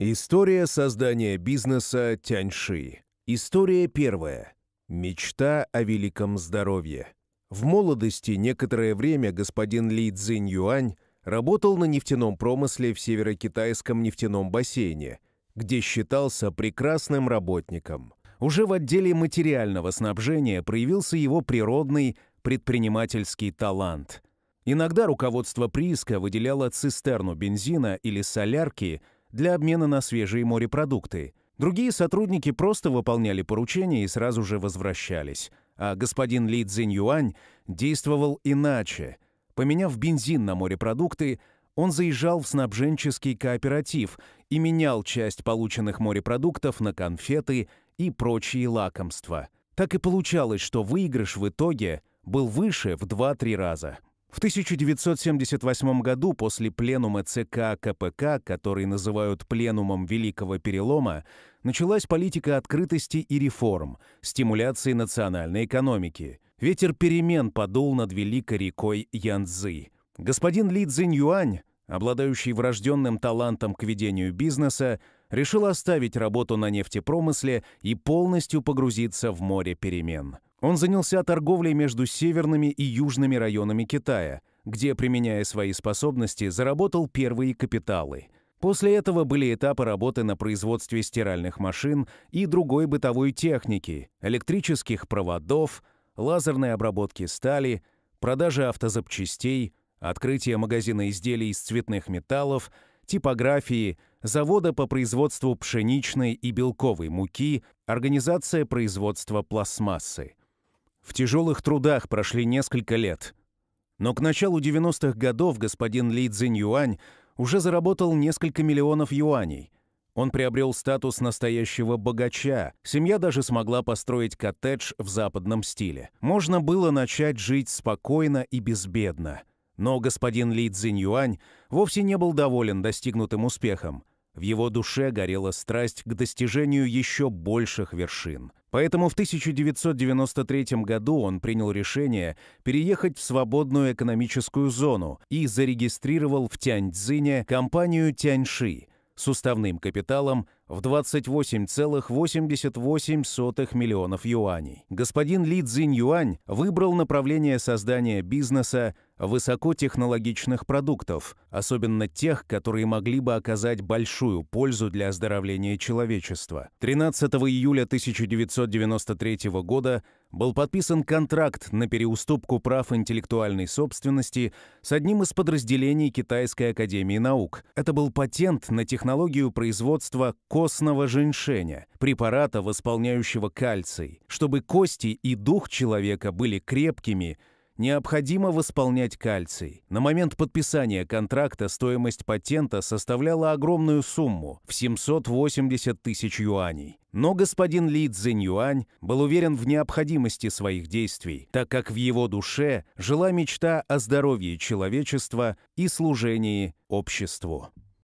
История создания бизнеса Тяньши. История первая. Мечта о великом здоровье. В молодости некоторое время господин Ли Цзинь Юань работал на нефтяном промысле в северокитайском нефтяном бассейне, где считался прекрасным работником. Уже в отделе материального снабжения проявился его природный предпринимательский талант. Иногда руководство прииска выделяло цистерну бензина или солярки – для обмена на свежие морепродукты. Другие сотрудники просто выполняли поручения и сразу же возвращались. А господин Ли Цзинь Юань действовал иначе. Поменяв бензин на морепродукты, он заезжал в снабженческий кооператив и менял часть полученных морепродуктов на конфеты и прочие лакомства. Так и получалось, что выигрыш в итоге был выше в 2-3 раза. В 1978 году после пленума ЦК КПК, который называют пленумом Великого Перелома, началась политика открытости и реформ, стимуляции национальной экономики. Ветер перемен подул над великой рекой Янцзы. Господин Ли Цзиньюань, обладающий врожденным талантом к ведению бизнеса, решил оставить работу на нефтепромысле и полностью погрузиться в море перемен. Он занялся торговлей между северными и южными районами Китая, где, применяя свои способности, заработал первые капиталы. После этого были этапы работы на производстве стиральных машин и другой бытовой техники, электрических проводов, лазерной обработки стали, продажи автозапчастей, открытие магазина изделий из цветных металлов, типографии, завода по производству пшеничной и белковой муки, организация производства пластмассы – в тяжелых трудах прошли несколько лет. Но к началу 90-х годов господин Ли Цзиньюань уже заработал несколько миллионов юаней. Он приобрел статус настоящего богача. Семья даже смогла построить коттедж в западном стиле. Можно было начать жить спокойно и безбедно. Но господин Ли Цзиньюань вовсе не был доволен достигнутым успехом. В его душе горела страсть к достижению еще больших вершин. Поэтому в 1993 году он принял решение переехать в свободную экономическую зону и зарегистрировал в Тяньцзине компанию Тяньши с уставным капиталом в 28,88 миллионов юаней. Господин Ли Цзинь Юань выбрал направление создания бизнеса высокотехнологичных продуктов, особенно тех, которые могли бы оказать большую пользу для оздоровления человечества. 13 июля 1993 года был подписан контракт на переуступку прав интеллектуальной собственности с одним из подразделений Китайской академии наук. Это был патент на технологию производства костного женьшеня, препарата, восполняющего кальций. Чтобы кости и дух человека были крепкими, необходимо восполнять кальций. На момент подписания контракта стоимость патента составляла огромную сумму в 780 тысяч юаней. Но господин Ли Цзиньюань был уверен в необходимости своих действий, так как в его душе жила мечта о здоровье человечества и служении обществу.